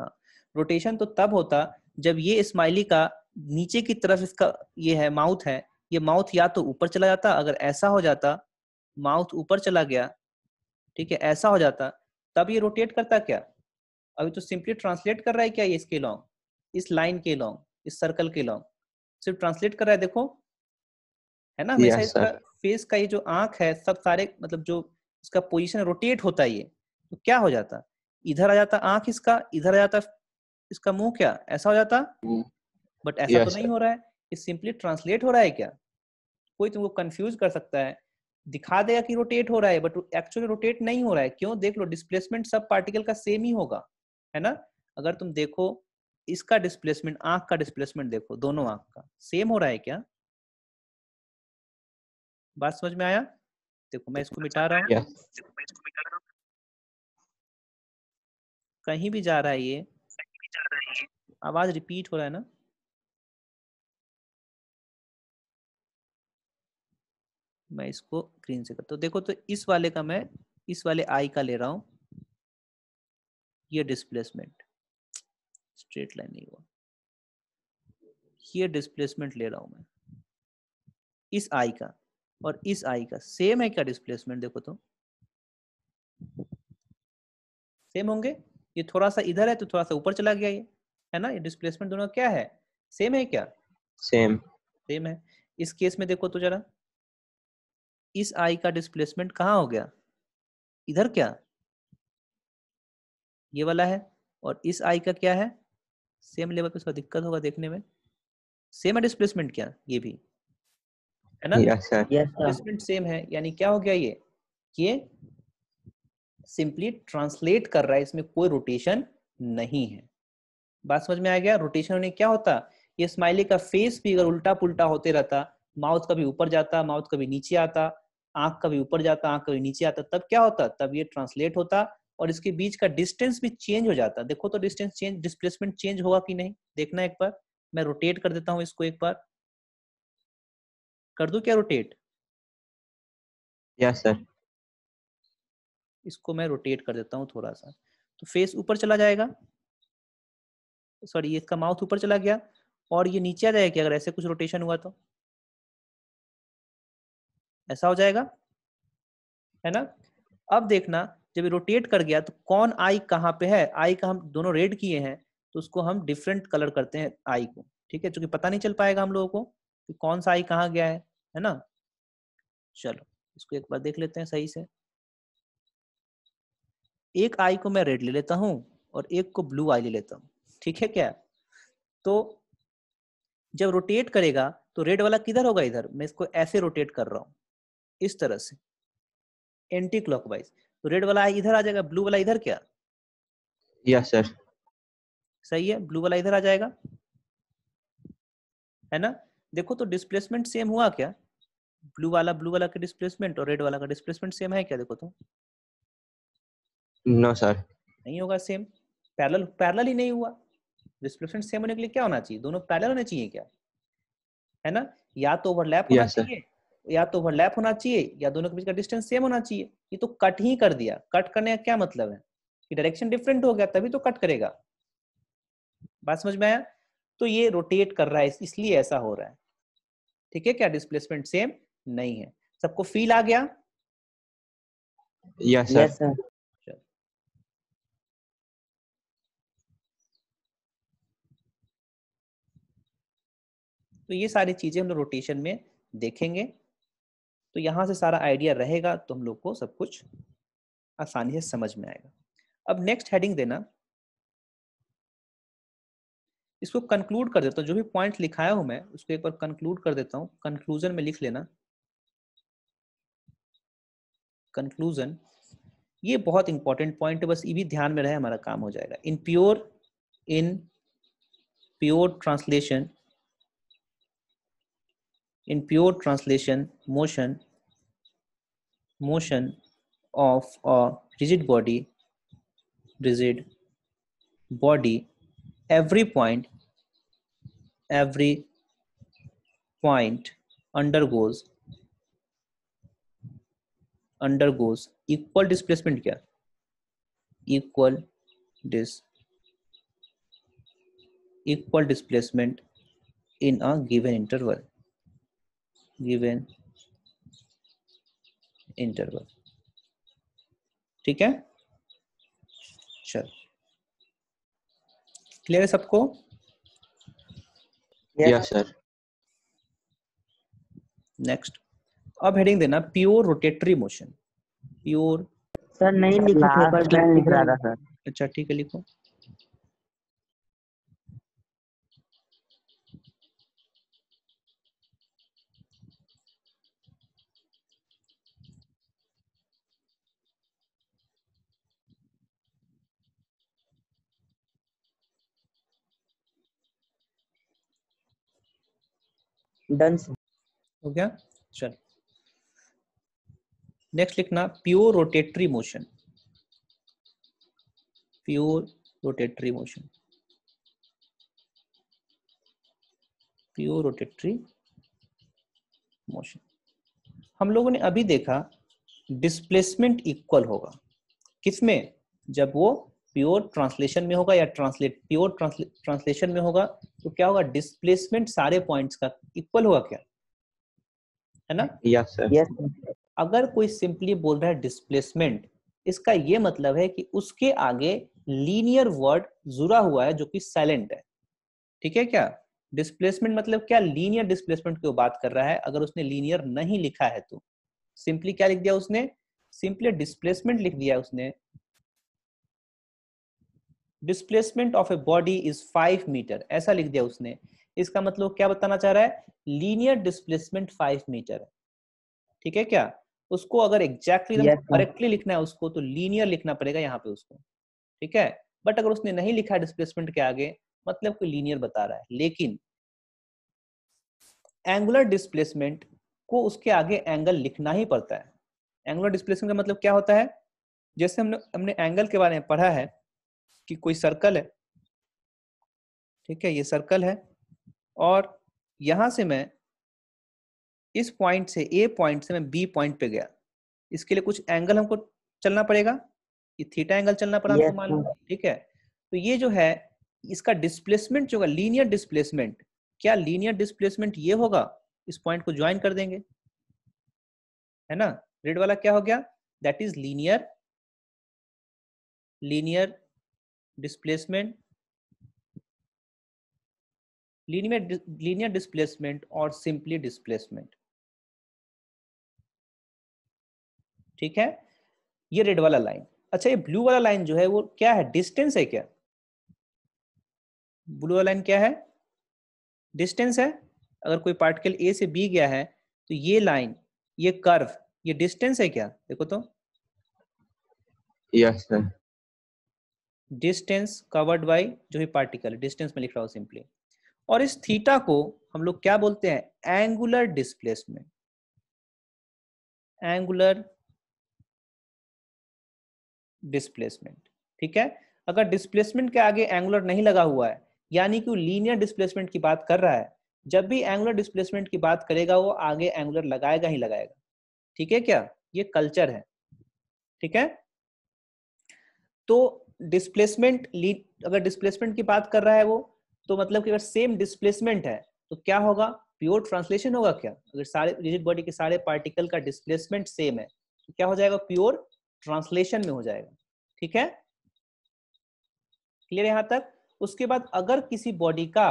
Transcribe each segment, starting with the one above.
हाँ रोटेशन तो तब होता जब ये स्माइली का नीचे की तरफ इसका ये है माउथ है ये माउथ या तो ऊपर चला जाता अगर ऐसा हो जाता माउथ ऊपर चला गया ठीक है ऐसा हो जाता तब ये रोटेट करता क्या अभी तो सिंपली ट्रांसलेट कर रहा है क्या ये इसके लॉन्ग इस लाइन के लॉन्ग इस सर्कल के लॉन्ग सिर्फ ट्रांसलेट कर रहा है देखो है ना हमेशा yes, इसका फेस का ये जो आंख है सब सारे मतलब जो इसका पोजिशन रोटेट होता है ये तो क्या हो जाता इधर आ जाता आंख इसका इधर आ जाता इसका मुंह क्या ऐसा हो जाता बट ऐसा तो yes, तो नहीं sir. हो रहा है सिंपली ट्रांसलेट हो रहा है क्या कोई तुमको कंफ्यूज कर सकता है दिखा देगा कि रोटेट हो रहा है बट एक्चुअली रोटेट नहीं हो रहा है क्यों देख लो डिस्प्लेसमेंट सब पार्टिकल का सेम ही होगा है ना अगर तुम देखो इसका डिस्प्लेसमेंट आंख का डिस्प्लेसमेंट देखो दोनों आंख का सेम हो रहा है क्या बात समझ में आया देखो मैं इसको मिटा रहा हूँ yes. कहीं भी जा रहा है ये आवाज रिपीट हो रहा है ना मैं इसको ग्रीन से करता तो हूँ देखो तो इस वाले का मैं इस वाले आई का ले रहा हूं ये डिस्प्लेसमेंट स्ट्रेट लाइन नहीं हुआ ये डिस्प्लेसमेंट ले रहा हूं मैं इस आई का और इस आई का सेम है क्या डिस्प्लेसमेंट देखो तो सेम होंगे ये थोड़ा सा इधर है तो थोड़ा सा ऊपर चला गया ये है ना ये डिस्प्लेसमेंट दोनों क्या है सेम है क्या सेम सेम है इस केस में देखो तो जरा इस आई का डिस्प्लेसमेंट कहाँ हो गया इधर क्या ये वाला है और इस आई का क्या है सेम लेवल पे थोड़ा दिक्कत होगा देखने में सेम है डिस्प्लेसमेंट क्या ये भी है ना डिस्प्लेसमेंट सेम है यानी क्या हो गया ये ये सिंपली ट्रांसलेट कर रहा है इसमें कोई रोटेशन नहीं है बात समझ में आ गया रोटेशन होने क्या होता ये स्माइली का फेस भी अगर उल्टा पुल्टा होते रहता माउथ कभी ऊपर जाता माउथ कभी नीचे आता आंख कभी ऊपर जाता आंख कभी नीचे आता तब क्या होता तब ये ट्रांसलेट होता और इसके बीच का डिस्टेंस भी चेंज हो जाता देखो तो डिस्टेंस चेंज डिस्प्लेसमेंट चेंज होगा कि नहीं देखना एक बार मैं रोटेट कर देता हूं इसको एक बार कर दू क्या रोटेट यस सर इसको मैं रोटेट कर देता हूँ थोड़ा सा तो फेस ऊपर चला जाएगा सॉरी इसका माउथ ऊपर चला गया और ये नीचे आ जाएगा अगर ऐसे कुछ रोटेशन हुआ तो ऐसा हो जाएगा है ना अब देखना जब रोटेट कर गया तो कौन आई कहाँ पे है आई का हम दोनों रेड किए हैं तो उसको हम डिफरेंट कलर करते हैं आई को ठीक है चूंकि पता नहीं चल पाएगा हम लोगों को कि कौन सा आई कहाँ गया है है ना चलो इसको एक बार देख लेते हैं सही से एक आई को मैं रेड ले लेता हूं और एक को ब्लू आई ले लेता हूं ठीक है क्या तो जब रोटेट करेगा तो रेड वाला किधर होगा इधर मैं इसको ऐसे रोटेट कर रहा हूँ इस तरह से एंटी क्लॉकवाइज तो रेड वाला इधर आ जाएगा ब्लू वाला इधर क्या यस सर सही है ब्लू वाला इधर आ जाएगा है ना देखो तो डिस्प्लेसमेंट सेम हुआ क्या ब्लू वाला ब्लू वाला का डिस्प्लेसमेंट और रेड वाला का डिस्प्लेसमेंट सेम है क्या देखो तो नो सर नहीं होगा सेम पैरेलल पैरेलल ही नहीं हुआ डिस्प्लेसमेंट सेम होने के लिए क्या होना चाहिए दोनों पैरेलल होने चाहिए क्या है ना या तो ओवरलैप होना yes, चाहिए या तो ओवरलैप होना चाहिए या दोनों के बीच का डिस्टेंस सेम होना चाहिए ये तो कट ही कर दिया कट करने का क्या मतलब है कि डायरेक्शन डिफरेंट हो गया तभी तो कट करेगा बात समझ में आया तो ये रोटेट कर रहा है इसलिए ऐसा हो रहा है ठीक है क्या डिस्प्लेसमेंट सेम नहीं है सबको फील आ गया यस सर तो ये सारी चीजें हम लोग रोटेशन में देखेंगे तो यहाँ से सारा आइडिया रहेगा तो हम लोग को सब कुछ आसानी से समझ में आएगा अब नेक्स्ट हेडिंग देना इसको कंक्लूड कर देता हूँ जो भी पॉइंट लिखाया हूं मैं उसको एक बार कंक्लूड कर देता हूँ कंक्लूजन में लिख लेना कंक्लूजन ये बहुत इंपॉर्टेंट पॉइंट है बस ये भी ध्यान में रहे हमारा काम हो जाएगा in pure in pure translation In pure translation, motion, motion of a rigid body, rigid body, every point, every point undergoes undergoes equal displacement here equal dis equal displacement in a given interval given interval ठीक है चल clear है सबको sir next अब heading देना pure rotatory motion pure sir नहीं लिखा लिख रहा था सर अच्छा ठीक है लिखो डन हो गया चल नेक्स्ट लिखना pure rotatory motion pure rotatory motion pure rotatory motion हम लोगों ने अभी देखा डिस्प्लेसमेंट इक्वल होगा किसमें जब वो प्योर ट्रांसलेशन में होगा या ट्रांसलेट प्योर ट्रांसलेशन में होगा तो क्या होगा डिस्प्लेसमेंट सारे पॉइंट्स का इक्वल होगा क्या है ना यस yes, yes, अगर कोई सिंपली बोल रहा है डिस्प्लेसमेंट इसका ये मतलब है कि उसके आगे लीनियर वर्ड जुड़ा हुआ है जो कि साइलेंट है ठीक है क्या डिस्प्लेसमेंट मतलब क्या लीनियर डिस्प्लेसमेंट की बात कर रहा है अगर उसने लीनियर नहीं लिखा है तो सिंपली क्या लिख दिया उसने सिंपली डिस्प्लेसमेंट लिख दिया उसने displacement of a body is five metre ऐसा लिख दिया उसने इसका मतलब क्या बताना चाह रहा है लीनियर डिस्प्लेसमेंट फाइव मीटर ठीक है क्या उसको अगर एग्जैक्टली करेक्टली लिखना है उसको तो लीनियर लिखना पड़ेगा यहाँ पे उसको ठीक है बट अगर उसने नहीं लिखा डिस्प्लेसमेंट के आगे मतलब कोई लीनियर बता रहा है लेकिन एंगुलर डिस्प्लेसमेंट को उसके आगे एंगल लिखना ही पड़ता है एंगुलर डिस्प्लेसमेंट का मतलब क्या होता है जैसे हमने हमने एंगल के बारे में पढ़ा है कि कोई सर्कल है ठीक है ये सर्कल है और यहां से मैं इस पॉइंट से ए पॉइंट से मैं बी पॉइंट पे गया इसके लिए कुछ एंगल हमको चलना पड़ेगा ये थीटा एंगल चलना पड़ा हमको मान लो ठीक है तो ये जो है इसका डिस्प्लेसमेंट जो होगा लीनियर डिस्प्लेसमेंट क्या लीनियर डिस्प्लेसमेंट ये होगा इस पॉइंट को ज्वाइन कर देंगे है ना रेड वाला क्या हो गया that is linear linear displacement linear linear displacement or simply displacement ठीक है ये रेड वाला लाइन अच्छा ये ब्लू वाला लाइन जो है वो क्या है डिस्टेंस है क्या ब्लू वाला लाइन क्या है डिस्टेंस है अगर कोई पार्टिकल ए से बी गया है तो ये लाइन ये कर्व ये डिस्टेंस है क्या देखो तो yes yes, sir distance covered by जो भी पार्टिकल डिस्टेंस में लिख रहा हूं सिंपली और इस थीटा को हम लोग क्या बोलते हैं एंगुलर डिस्प्लेसमेंट एंगुलर डिस्प्लेसमेंट ठीक है अगर डिस्प्लेसमेंट के आगे एंगुलर नहीं लगा हुआ है यानी कि लीनियर डिस्प्लेसमेंट की बात कर रहा है जब भी एंगुलर डिस्प्लेसमेंट की बात करेगा वो आगे एंगुलर लगाएगा ही लगाएगा ठीक है क्या ये कल्चर है ठीक है तो डिस्प्लेसमेंट लीड अगर डिस्प्लेसमेंट की बात कर रहा है वो तो मतलब कि अगर सेम डिस्प्लेसमेंट है तो क्या होगा प्योर ट्रांसलेशन होगा क्या अगर सारे रिजिड बॉडी के सारे पार्टिकल का डिस्प्लेसमेंट सेम है तो क्या हो जाएगा प्योर ट्रांसलेशन में हो जाएगा ठीक है क्लियर यहां तक उसके बाद अगर किसी बॉडी का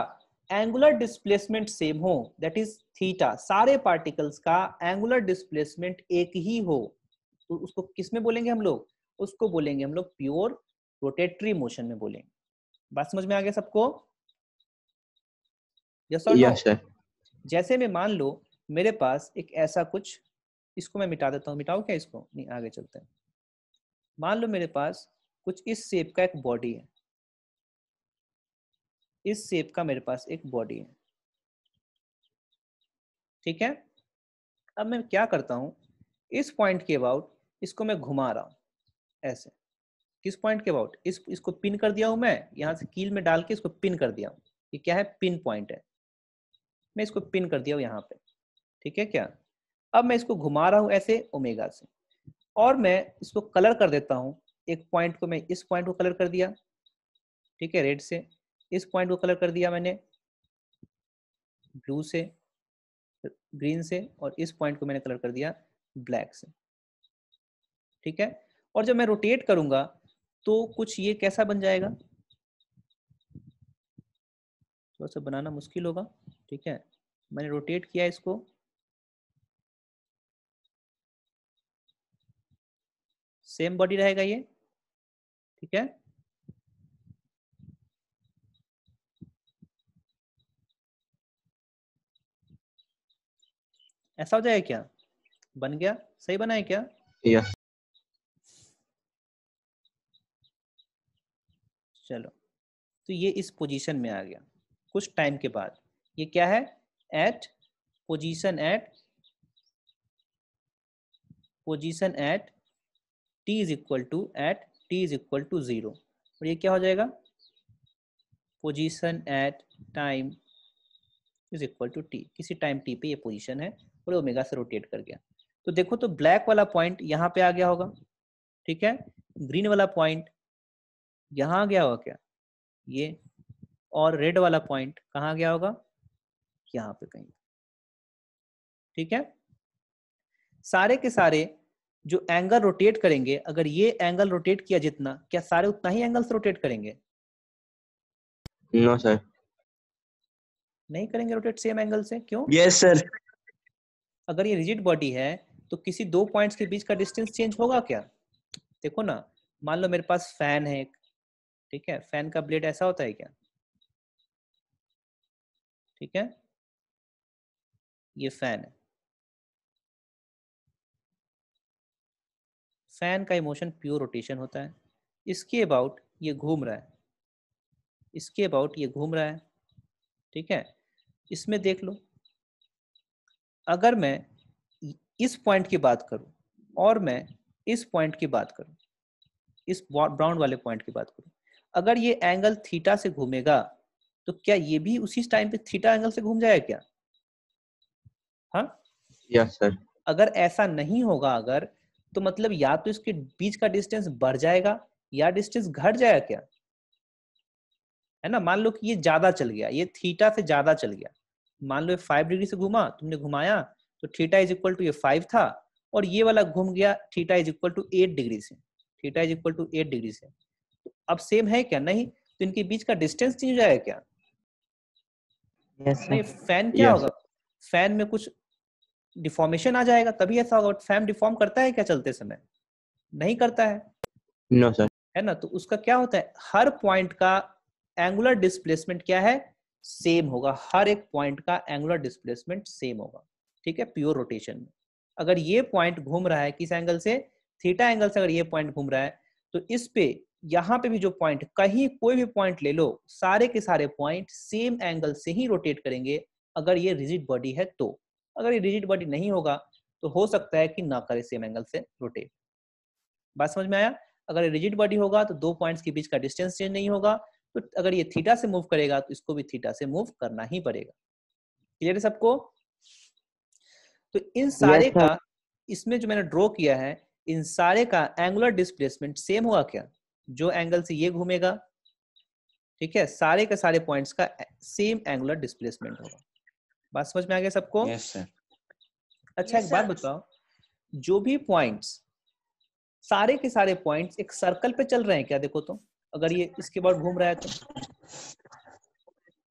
एंगुलर डिस्प्लेसमेंट सेम हो दैट इज थीटा सारे पार्टिकल्स का एंगुलर डिस्प्लेसमेंट एक ही हो तो उसको किसमें बोलेंगे हम लोग उसको बोलेंगे हम लोग प्योर रोटेटरी मोशन में बोलेंगे बात समझ में आ गया सबको yes yes, जैसे मैं मान लो मेरे पास एक ऐसा कुछ इसको मैं मिटा देता हूँ मिटाओ क्या इसको नहीं आगे चलते हैं मान लो मेरे पास कुछ इस सेप का एक बॉडी है इस सेप का मेरे पास एक बॉडी है ठीक है अब मैं क्या करता हूं इस पॉइंट के अबाउट इसको मैं घुमा रहा हूं ऐसे किस पॉइंट के अबाउट इस इसको पिन कर दिया हूं मैं यहाँ से कील में डाल के इसको पिन कर दिया हूँ ये क्या है पिन पॉइंट है मैं इसको पिन कर दिया हूँ यहाँ पे ठीक है क्या अब मैं इसको घुमा रहा हूँ ऐसे ओमेगा से और मैं इसको कलर कर देता हूँ एक पॉइंट को मैं इस पॉइंट को कलर कर दिया ठीक है रेड से इस पॉइंट को कलर कर दिया मैंने ब्लू से ग्रीन से और इस पॉइंट को मैंने कलर कर दिया ब्लैक से ठीक है और जब मैं रोटेट करूंगा तो कुछ ये कैसा बन जाएगा थोड़ा सा बनाना मुश्किल होगा ठीक है मैंने रोटेट किया इसको सेम बॉडी रहेगा ये ठीक है ऐसा हो जाएगा क्या बन गया सही बना है क्या यस चलो तो ये इस पोजीशन में आ गया कुछ टाइम के बाद ये क्या है at position at position at T is equal to at T is equal to zero और ये क्या हो जाएगा position at time is equal to T किसी टाइम टी पे ये पोजीशन है और ओमेगा से रोटेट कर गया तो देखो तो ब्लैक वाला पॉइंट यहाँ पे आ गया होगा ठीक है ग्रीन वाला पॉइंट यहाँ गया होगा क्या ये और रेड वाला पॉइंट कहा गया होगा यहाँ पे कहीं ठीक है सारे के सारे जो एंगल रोटेट करेंगे अगर ये एंगल रोटेट किया जितना क्या सारे उतना ही एंगल रोटेट करेंगे नो no, सर नहीं करेंगे रोटेट सेम एंगल से क्यों यस yes, सर अगर ये रिजिड बॉडी है तो किसी दो पॉइंट्स के बीच का डिस्टेंस चेंज होगा क्या देखो ना मान लो मेरे पास फैन है एक ठीक है फैन का ब्लेड ऐसा होता है क्या ठीक है ये फैन है फैन का इमोशन प्योर रोटेशन होता है इसके अबाउट ये घूम रहा है इसके अबाउट ये घूम रहा है ठीक है इसमें देख लो अगर मैं इस पॉइंट की बात करूं और मैं इस पॉइंट की बात करूं इस ब्राउन वाले पॉइंट की बात करूं अगर ये एंगल थीटा से घूमेगा तो क्या ये भी उसी टाइम पे थीटा एंगल से घूम जाएगा क्या हाँ yes, अगर ऐसा नहीं होगा अगर तो मतलब या तो इसके बीच का डिस्टेंस बढ़ जाएगा या डिस्टेंस घट जाएगा क्या है ना मान लो कि ये ज्यादा चल गया ये थीटा से ज्यादा चल गया मान लो फाइव डिग्री से घुमा तुमने घुमाया तो थीटा इज इक्वल टू ये फाइव था और ये वाला घूम गया theta is equal to eight degree से theta is equal to eight degree से अब सेम है क्या नहीं तो इनके बीच का डिस्टेंस चेंज हो जाएगा क्या yes, नहीं फैन क्या yes. होगा फैन में कुछ डिफॉर्मेशन आ जाएगा तभी ऐसा होगा फैन डिफॉर्म करता है क्या चलते समय नहीं करता है नो no, सर है ना तो उसका क्या होता है हर पॉइंट का एंगुलर डिस्प्लेसमेंट क्या है सेम होगा हर एक पॉइंट का एंगुलर डिस्प्लेसमेंट सेम होगा ठीक है प्योर रोटेशन में अगर ये पॉइंट घूम रहा है किस एंगल से थीटा एंगल से अगर ये पॉइंट घूम रहा है तो इस पे यहाँ पे भी जो पॉइंट कहीं कोई भी पॉइंट ले लो सारे के सारे पॉइंट सेम एंगल से ही रोटेट करेंगे अगर ये रिजिड बॉडी है तो अगर ये रिजिड बॉडी नहीं होगा तो हो सकता है कि ना करे सेम एंगल से रोटेट बात समझ में आया अगर ये रिजिड बॉडी होगा तो दो पॉइंट्स के बीच का डिस्टेंस चेंज नहीं होगा तो अगर ये थीटा से मूव करेगा तो इसको भी थीटा से मूव करना ही पड़ेगा क्लियर है सबको तो इन सारे yes, का इसमें जो मैंने ड्रॉ किया है इन सारे का एंगुलर डिस्प्लेसमेंट सेम होगा क्या जो एंगल से ये घूमेगा ठीक है सारे के सारे पॉइंट्स का सेम एंगुलर डिस्प्लेसमेंट होगा बात समझ में आ गया सबको yes, अच्छा yes, एक बात बताओ जो भी पॉइंट्स सारे के सारे पॉइंट्स एक सर्कल पे चल रहे हैं क्या देखो तो अगर ये इसके बाद घूम रहा है तो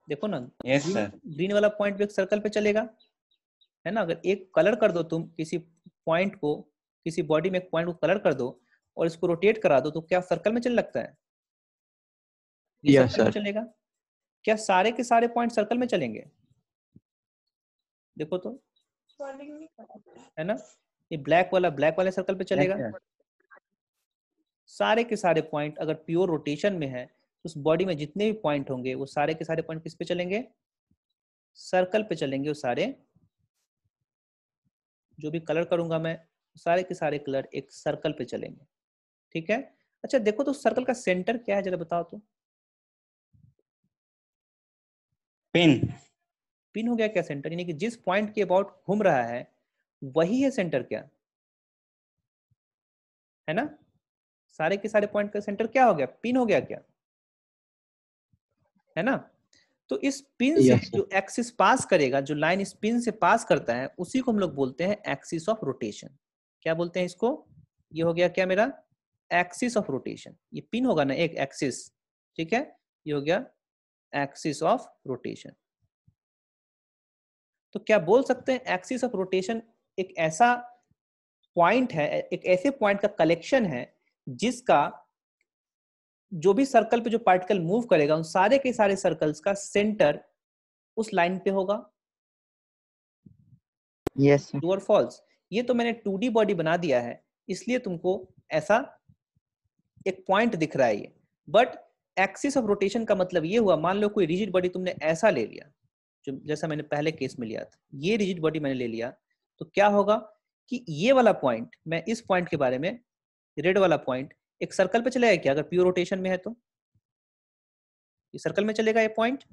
देखो ना yes, ग्रीन वाला पॉइंट भी एक सर्कल पे चलेगा है ना अगर एक कलर कर दो तुम किसी पॉइंट को किसी बॉडी में एक पॉइंट को कलर कर दो और इसको रोटेट करा दो तो क्या सर्कल में चलने लगता है yes, सर्कल चलेगा क्या सारे के सारे पॉइंट सर्कल में चलेंगे देखो तो है ना ये ब्लैक वाला ब्लैक वाले सर्कल पे चलेगा सारे के सारे पॉइंट अगर प्योर रोटेशन में है तो उस बॉडी में जितने भी पॉइंट होंगे वो सारे के सारे पॉइंट किस पे चलेंगे सर्कल पे चलेंगे वो सारे जो भी कलर करूंगा मैं सारे के सारे कलर एक सर्कल पे चलेंगे ठीक है अच्छा देखो तो सर्कल का सेंटर क्या है जरा बताओ तो पिन पिन हो गया क्या सेंटर यानी कि जिस पॉइंट के अबाउट घूम रहा है वही है सेंटर क्या है ना सारे के सारे पॉइंट का सेंटर क्या हो गया पिन हो गया क्या है ना तो इस पिन से जो एक्सिस पास करेगा जो लाइन इस पिन से पास करता है उसी को हम लोग बोलते हैं एक्सिस ऑफ रोटेशन क्या बोलते हैं इसको ये हो गया क्या मेरा एक्सिस ऑफ रोटेशन ये पिन होगा ना एक एक्सिस ठीक है ये हो गया एक्सिस ऑफ रोटेशन तो क्या बोल सकते हैं एक्सिस ऑफ रोटेशन एक ऐसा पॉइंट है एक ऐसे पॉइंट का कलेक्शन है जिसका जो भी सर्कल पे जो पार्टिकल मूव करेगा उन सारे के सारे सर्कल्स का सेंटर उस लाइन पे होगा यस yes. ये तो मैंने टू बॉडी बना दिया है इसलिए तुमको ऐसा एक पॉइंट दिख रहा है ये बट एक्सिस ऑफ रोटेशन का मतलब ये हुआ मान लो कोई रिजिड बॉडी तुमने ऐसा ले लिया जो जैसा मैंने पहले केस में लिया था ये रिजिड बॉडी मैंने ले लिया तो क्या होगा कि ये वाला पॉइंट मैं इस पॉइंट के बारे में रेड वाला पॉइंट एक सर्कल पे चलेगा क्या अगर प्योर रोटेशन में है तो ये सर्कल में चलेगा ये पॉइंट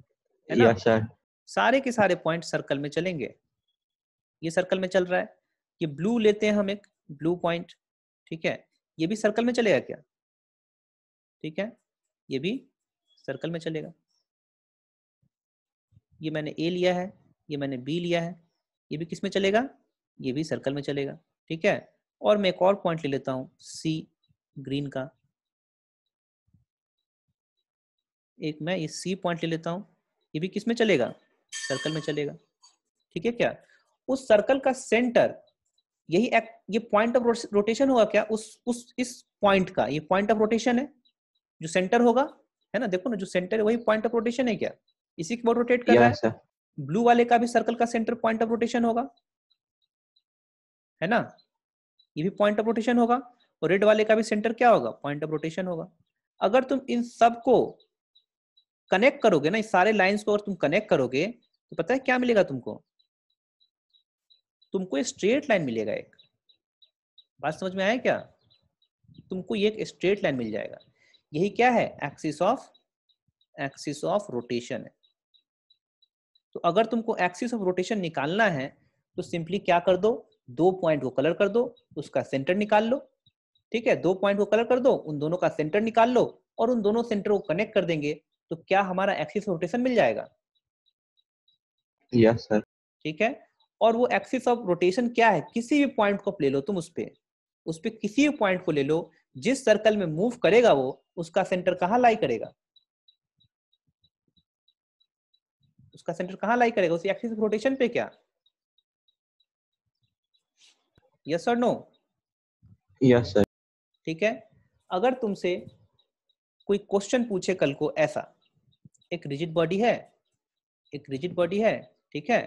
है ना सर सारे के सारे पॉइंट सर्कल में चलेंगे ये सर्कल में चल रहा है ये ब्लू लेते हैं हम एक ब्लू पॉइंट ठीक है ये भी सर्कल में चलेगा क्या ठीक है ये भी सर्कल में चलेगा ये मैंने ए लिया है ये मैंने बी लिया है ये भी किस में चलेगा ये भी सर्कल में चलेगा ठीक है और मैं एक और पॉइंट ले लेता हूं सी ग्रीन का एक मैं ये सी पॉइंट ले लेता हूं ये भी किस में चलेगा सर्कल में चलेगा ठीक है क्या उस सर्कल का सेंटर यही एक, ये पॉइंट ऑफ रोटेशन होगा क्या उस उस इस पॉइंट का ये पॉइंट ऑफ रोटेशन है जो सेंटर होगा है ना देखो ना जो सेंटर है वही पॉइंट ऑफ रोटेशन है क्या इसी के बाद रोटेट कर रहा है ब्लू वाले का भी सर्कल का सेंटर पॉइंट ऑफ रोटेशन होगा है ना ये भी पॉइंट ऑफ रोटेशन होगा और रेड वाले का भी सेंटर क्या होगा पॉइंट ऑफ रोटेशन होगा अगर तुम इन सब को कनेक्ट करोगे ना इस सारे लाइंस को अगर तुम कनेक्ट करोगे तो पता है क्या मिलेगा तुमको तुमको स्ट्रेट लाइन मिलेगा एक बात समझ में आया क्या तुमको ये एक स्ट्रेट लाइन मिल जाएगा यही क्या है axis of axis of rotation है तो अगर तुमको एक्सिस ऑफ रोटेशन निकालना है तो सिंपली क्या कर दो दो पॉइंट को कलर कर दो उसका सेंटर निकाल लो ठीक है दो पॉइंट को कलर कर दो उन दोनों का सेंटर निकाल लो और उन दोनों सेंटर को कनेक्ट कर देंगे तो क्या हमारा एक्सिस ऑफ रोटेशन मिल जाएगा यस सर ठीक है और वो एक्सिस ऑफ रोटेशन क्या है किसी भी पॉइंट को ले लो तुम उस पर उस पर किसी भी पॉइंट को ले लो जिस सर्कल में मूव करेगा वो उसका सेंटर कहाँ लाई करेगा उसका सेंटर कहाँ लाई करेगा उस एक्सिस रोटेशन पे क्या yes sir no yes sir ठीक है अगर तुमसे कोई क्वेश्चन पूछे कल को ऐसा एक रिजिड बॉडी है एक रिजिड बॉडी है ठीक है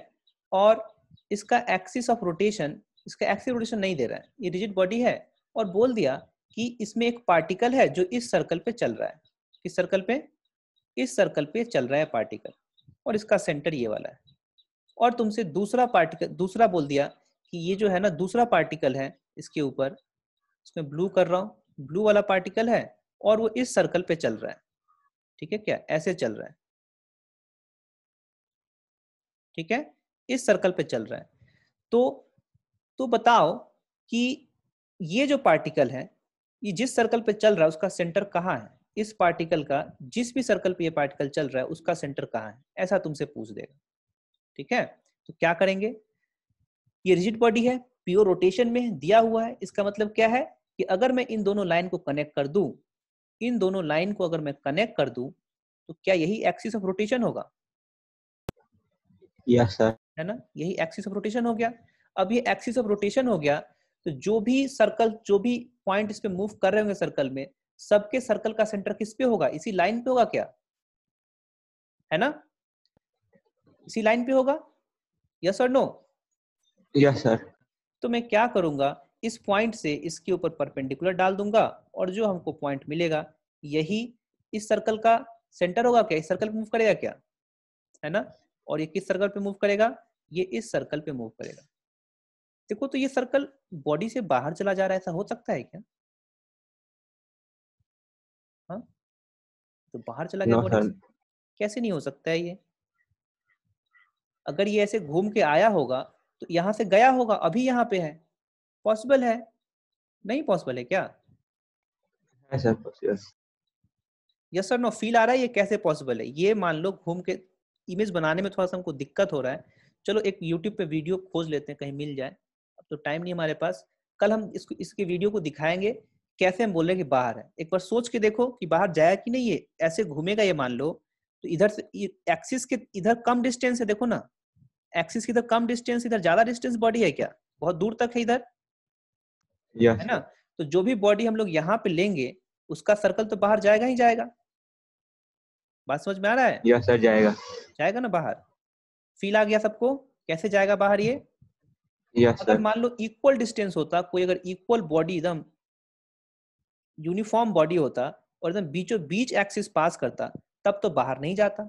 और इसका एक्सिस ऑफ रोटेशन इसका एक्सिस रोटेशन नहीं दे रहा है ये रिजिड बॉडी है और बोल दिया कि इसमें एक पार्टिकल है जो इस सर्कल पे चल रहा है किस सर्कल पे इस सर्कल पे चल रहा है पार्टिकल और इसका सेंटर ये वाला है और तुमसे दूसरा पार्टिकल दूसरा बोल दिया कि ये जो है ना दूसरा पार्टिकल है इसके ऊपर इसमें ब्लू कर रहा हूँ ब्लू वाला पार्टिकल है और वो इस सर्कल पे चल रहा है ठीक है क्या ऐसे चल रहा है ठीक है इस सर्कल पे चल रहा है तो तो बताओ कि ये जो पार्टिकल है ये जिस सर्कल पे चल रहा है उसका सेंटर कहाँ है इस पार्टिकल का जिस भी सर्कल पे ये पार्टिकल चल रहा है उसका सेंटर कहाँ है ऐसा तुमसे पूछ देगा ठीक है तो क्या करेंगे ये रिजिड बॉडी है प्योर रोटेशन में दिया हुआ है इसका मतलब क्या है कि अगर मैं इन दोनों लाइन को कनेक्ट कर दू इन दोनों लाइन को अगर मैं कनेक्ट कर दू तो क्या यही एक्सिस ऑफ रोटेशन होगा यस yes, सर है ना यही एक्सिस ऑफ रोटेशन हो गया अब ये एक्सिस ऑफ रोटेशन हो गया तो जो भी सर्कल जो भी पॉइंट इस पे मूव कर रहे होंगे सर्कल में सबके सर्कल का सेंटर किस पे होगा इसी लाइन पे होगा क्या है ना इसी लाइन पे होगा यस और नो यस सर तो मैं क्या करूंगा इस पॉइंट से इसके ऊपर परपेंडिकुलर डाल दूंगा और जो हमको पॉइंट मिलेगा यही इस सर्कल का सेंटर होगा क्या इस सर्कल पे मूव करेगा क्या है ना और ये किस सर्कल पे मूव करेगा ये इस सर्कल पे मूव करेगा देखो तो ये सर्कल बॉडी से बाहर चला जा रहा है ऐसा हो सकता है क्या हा? तो बाहर चला गया बॉडी हाँ। कैसे नहीं हो सकता है ये अगर ये ऐसे घूम के आया होगा तो यहां से गया होगा अभी यहाँ पे है पॉसिबल है नहीं पॉसिबल है क्या यस सर नो फील आ रहा है ये कैसे पॉसिबल है ये मान लो घूम के इमेज बनाने में थोड़ा सा हमको दिक्कत हो रहा है चलो एक यूट्यूब पे वीडियो खोज लेते हैं कहीं मिल जाए तो टाइम नहीं हमारे पास कल हम इसको इसके वीडियो को दिखाएंगे कैसे हम बोल कि बाहर है एक बार सोच के देखो कि बाहर जाया कि नहीं ये ऐसे घूमेगा ये मान लो तो इधर से एक्सिस के इधर कम डिस्टेंस है देखो ना एक्सिस की इधर कम डिस्टेंस इधर ज्यादा डिस्टेंस बॉडी है क्या बहुत दूर तक है इधर yes. है ना तो जो भी बॉडी हम लोग यहाँ पे लेंगे उसका सर्कल तो बाहर जाएगा ही जाएगा बात समझ में आ रहा है यस yes, सर जाएगा जाएगा ना बाहर फील आ गया सबको कैसे जाएगा बाहर ये yes, अगर मान लो इक्वल डिस्टेंस होता कोई अगर इक्वल बॉडी एकदम यूनिफॉर्म बॉडी होता और एकदम बीचो बीच एक्सिस पास करता तब तो बाहर नहीं जाता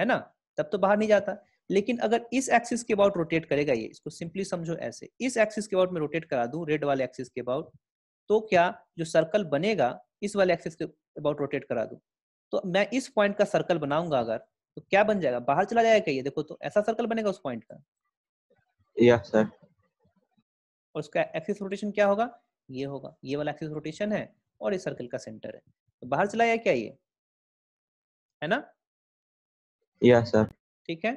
है ना तब तो बाहर नहीं जाता लेकिन अगर इस एक्सिस के अबाउट रोटेट करेगा ये इसको सिंपली समझो ऐसे इस एक्सिस के अबाउट में रोटेट करा दू रेड वाले एक्सिस के अबाउट तो क्या जो सर्कल बनेगा इस वाले एक्सिस के अबाउट रोटेट करा दू तो मैं इस पॉइंट का सर्कल बनाऊंगा अगर तो क्या बन जाएगा बाहर चला जाएगा ये देखो तो ऐसा सर्कल बनेगा उस पॉइंट का या सर और उसका एक्सिस रोटेशन क्या होगा ये होगा ये वाला एक्सिस रोटेशन है और ये सर्कल का सेंटर है तो बाहर चलाया क्या ये है ना या सर ठीक है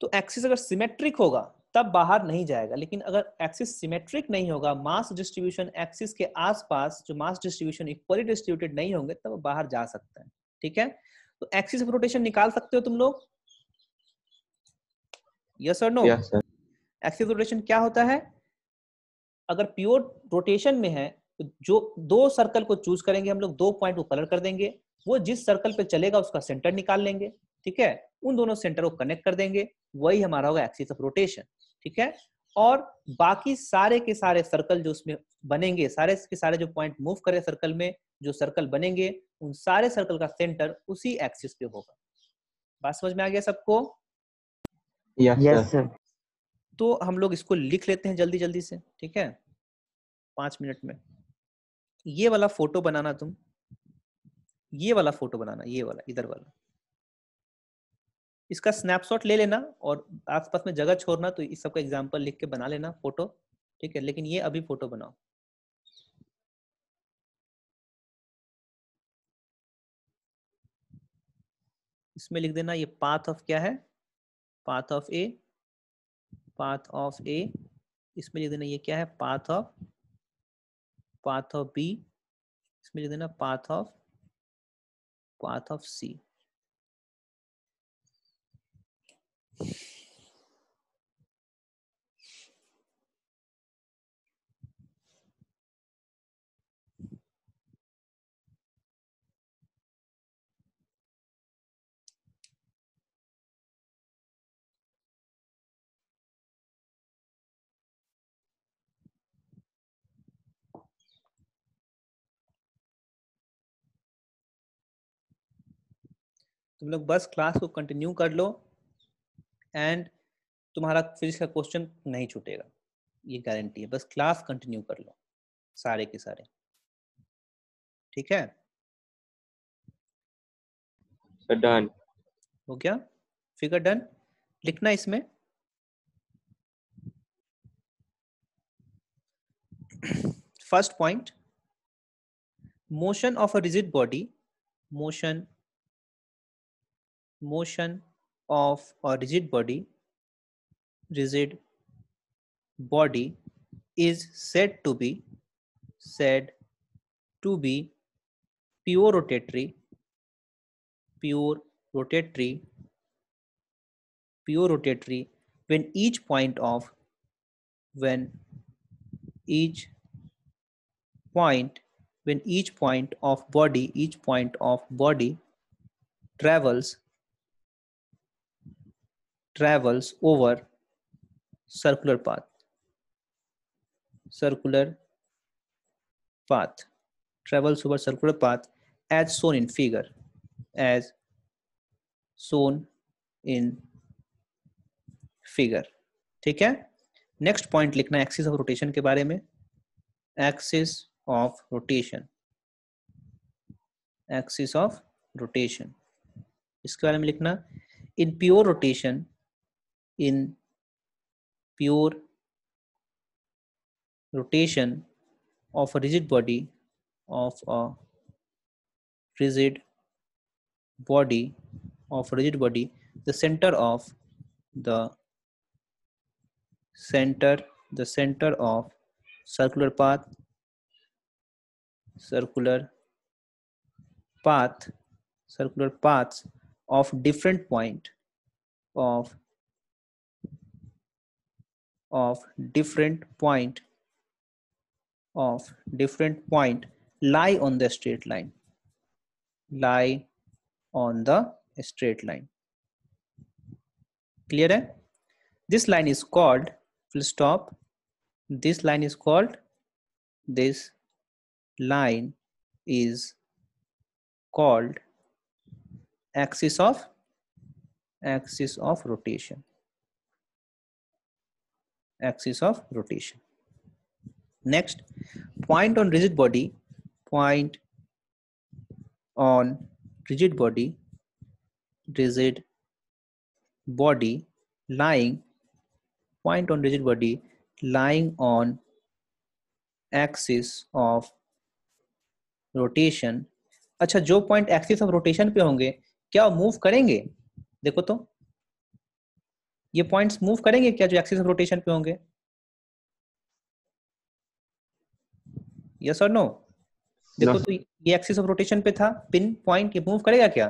तो एक्सिस अगर सिमेट्रिक होगा तब बाहर नहीं जाएगा लेकिन अगर एक्सिस सिमेट्रिक नहीं होगा मास डिस्ट्रीब्यूशन एक्सिस के आसपास जो मास डिस्ट्रीब्यूशन इक्वली डिस्ट्रीब्यूटेड नहीं होंगे तब बाहर जा सकता है ठीक है तो एक्सिस रोटेशन निकाल सकते हो तुम लोग यस और no yes sir axis rotation क्या होता है अगर प्योर रोटेशन में है तो जो दो सर्कल को चूज करेंगे हम लोग दो पॉइंट को कलर कर देंगे वो जिस सर्कल पे चलेगा उसका सेंटर निकाल लेंगे ठीक है उन दोनों सेंटर को कनेक्ट कर देंगे वही हमारा होगा एक्सिस ऑफ रोटेशन ठीक है और बाकी सारे के सारे सर्कल जो उसमें बनेंगे सारे के सारे जो पॉइंट मूव करे सर्कल में जो सर्कल बनेंगे उन सारे सर्कल का सेंटर उसी एक्सिस पे होगा बात समझ में आ गया सबको यस yes, सर yes, तो हम लोग इसको लिख लेते हैं जल्दी जल्दी से ठीक है पांच मिनट में ये वाला फोटो बनाना तुम ये वाला फोटो बनाना ये वाला इधर वाला इसका स्नैपशॉट ले लेना और आसपास में जगह छोड़ना तो इस सबका एग्जाम्पल लिख के बना लेना फोटो ठीक है लेकिन ये अभी फोटो बनाओ इसमें लिख देना ये पाथ ऑफ क्या है path of A path of A इसमें लिख देना ये क्या है path of path of B इसमें लिख देना path of path of C तुम लोग बस क्लास को कंटिन्यू कर लो एंड तुम्हारा फिजिक्स का क्वेश्चन नहीं छूटेगा ये गारंटी है बस क्लास कंटिन्यू कर लो सारे के सारे ठीक है डन हो गया फिगर डन लिखना इसमें first point motion of a rigid body motion motion of a rigid body rigid body is said to be said to be pure rotatory pure rotatory pure rotatory when each point of when each point when each point of body each point of body travels travels over circular path circular path travels over circular path as shown in figure as shown in figure ठीक है next point लिखना axis of rotation के बारे में axis of rotation axis of rotation इसके बारे में लिखना in pure rotation in pure rotation of a rigid body of a rigid body of rigid body the center of the center the center of circular path circular path circular paths of different point of of different point of different point lie on the straight line lie on the straight line clear eh? this line is called full stop this line is called this line is called axis of axis of rotation axis of rotation. Next, point on rigid body, point on rigid body, rigid body lying, point on rigid body lying on axis of rotation अच्छा जो point axis of rotation पे होंगे क्या move करेंगे देखो तो ये points move करेंगे क्या जो एक्सिस ऑफ रोटेशन पे होंगे यस और नो देखो तो ये एक्सिस ऑफ रोटेशन पे था पिन पॉइंट ये मूव करेगा क्या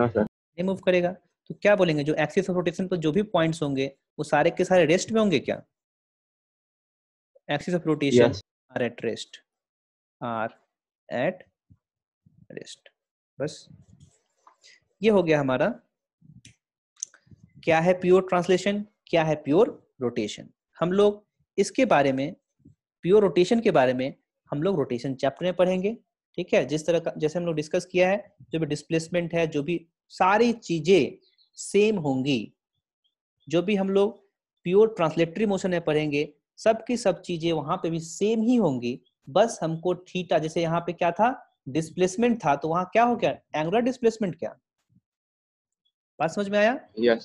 नो सर मूव करेगा तो क्या बोलेंगे जो एक्सिस ऑफ रोटेशन पर जो भी पॉइंट्स होंगे वो सारे के सारे रेस्ट में होंगे क्या axis of rotation are at rest are at rest बस ये हो गया हमारा क्या है प्योर ट्रांसलेशन क्या है प्योर रोटेशन हम लोग इसके बारे में प्योर रोटेशन के बारे में हम लोग रोटेशन चैप्टर में पढ़ेंगे ठीक है जिस तरह का जैसे हम लोग डिस्कस किया है जो भी डिस्प्लेसमेंट है जो भी सारी चीजें सेम होंगी जो भी हम लोग प्योर ट्रांसलेटरी मोशन में पढ़ेंगे सब की सब चीजें वहां पे भी सेम ही होंगी बस हमको थीटा जैसे यहाँ पे क्या था डिस्प्लेसमेंट था तो वहां क्या हो गया एंगुलर डिस्प्लेसमेंट क्या बात समझ में आया यस yes.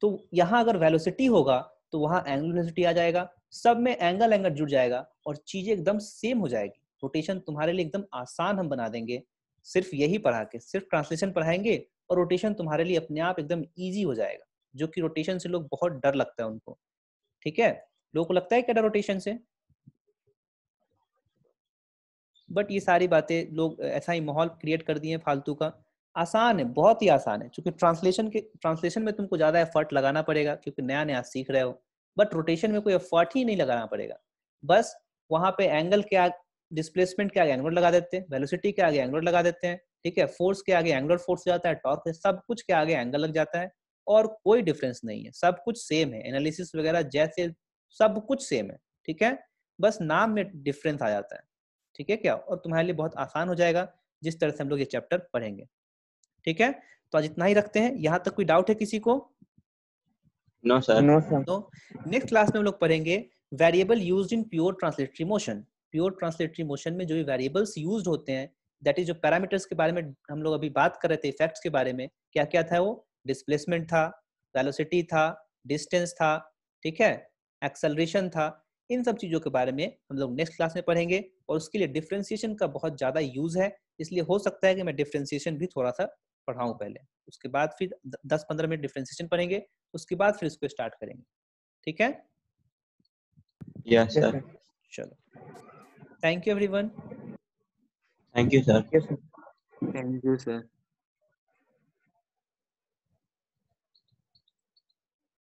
तो यहाँ अगर वेलोसिटी होगा तो वहां एंगुलर वेलोसिटी आ जाएगा सब में एंगल एंगल जुड़ जाएगा और चीजें एकदम सेम हो जाएगी रोटेशन तुम्हारे लिए एकदम आसान हम बना देंगे सिर्फ यही पढ़ा के सिर्फ ट्रांसलेशन पढ़ाएंगे और रोटेशन तुम्हारे लिए अपने आप एकदम ईजी हो जाएगा जो कि रोटेशन से लोग बहुत डर लगता है उनको ठीक है लोगों को लगता है क्या डर रोटेशन से बट ये सारी बातें लोग ऐसा ही माहौल क्रिएट कर दिए फालतू का आसान है बहुत ही आसान है क्योंकि ट्रांसलेशन के ट्रांसलेशन में तुमको ज्यादा एफर्ट लगाना पड़ेगा क्योंकि नया नया सीख रहे हो बट रोटेशन में कोई एफर्ट ही नहीं लगाना पड़ेगा बस वहां पे एंगल के आगे डिस्प्लेसमेंट के आगे एंगुलर लगा देते हैं वेलोसिटी के आगे एंगुलर लगा देते हैं ठीक है फोर्स के आगे एंगुलर फोर्स जाता है टॉर्क सब कुछ के आगे एंगल लग जाता है और कोई डिफरेंस नहीं है सब कुछ सेम है एनालिसिस वगैरह जैसे सब कुछ सेम है ठीक है बस नाम में डिफरेंस आ जाता है ठीक है क्या और तुम्हारे लिए बहुत आसान हो जाएगा जिस तरह से हम लोग ये चैप्टर पढ़ेंगे ठीक है तो आज इतना ही रखते हैं यहाँ तक कोई डाउट है किसी को नो सर नो सर तो नेक्स्ट क्लास में हम लोग पढ़ेंगे variable use in pure translatory motion pure translatory motion में जो भी वेरिएबल्स यूज होते हैं दैट इज जो पैरामीटर्स के बारे में हम लोग अभी बात कर रहे थे इफेक्ट के बारे में क्या क्या था वो डिस्प्लेसमेंट था वेलोसिटी था डिस्टेंस था ठीक है एक्सेलरेशन था इन सब चीज़ों के बारे में हम लोग नेक्स्ट क्लास में पढ़ेंगे और उसके लिए डिफ्रेंसिएशन का बहुत ज़्यादा यूज है इसलिए हो सकता है कि मैं डिफ्रेंसिएशन भी थोड़ा सा पढ़ाऊँ पहले उसके बाद फिर दस पंद्रह मिनट डिफ्रेंसिएशन पढ़ेंगे उसके बाद फिर उसको स्टार्ट करेंगे ठीक है yes, sir. चलो thank you everyone thank you sir thank you sir